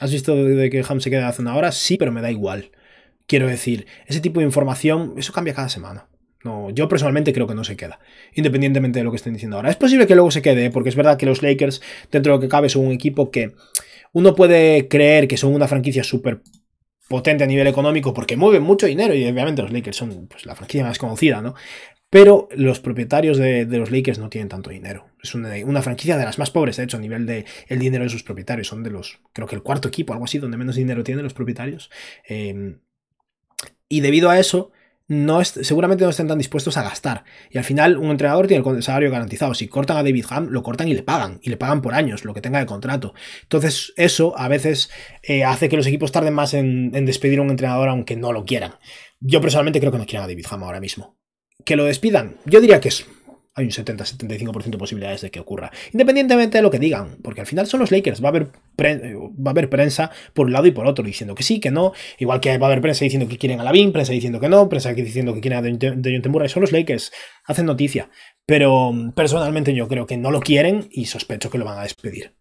¿Has visto de que Ham se queda hace una hora? Sí, pero me da igual. Quiero decir, ese tipo de información, eso cambia cada semana. No, yo personalmente creo que no se queda, independientemente de lo que estén diciendo ahora. Es posible que luego se quede, porque es verdad que los Lakers, dentro de lo que cabe, son un equipo que uno puede creer que son una franquicia súper potente a nivel económico porque mueven mucho dinero y obviamente los Lakers son pues, la franquicia más conocida, ¿no? pero los propietarios de, los Lakers no tienen tanto dinero. Es una, franquicia de las más pobres, de hecho, a nivel de dinero de sus propietarios. Son de los, creo que el cuarto equipo, algo así, donde menos dinero tienen los propietarios. Em, y debido a eso, no seguramente no estén tan dispuestos a gastar. Y al final, un entrenador tiene el salario garantizado. Si cortan a David Ham, lo cortan y le pagan. Y le pagan por años, lo que tenga de contrato. Entonces, eso a veces eh, hace que los equipos tarden más en, despedir a un entrenador, aunque no lo quieran. Yo personalmente creo que no quieren a David Ham ahora mismo que lo despidan, yo diría que es hay un 70-75% de posibilidades de que ocurra. Independientemente de lo que digan, porque al final son los Lakers. Va a, haber va a haber prensa por un lado y por otro diciendo que sí, que no. Igual que va a haber prensa diciendo que quieren a Lavín, prensa diciendo que no, prensa diciendo que quieren a Deontay Murray. Son los Lakers, hacen noticia. Pero mm, personalmente yo creo que no lo quieren y sospecho que lo van a despedir.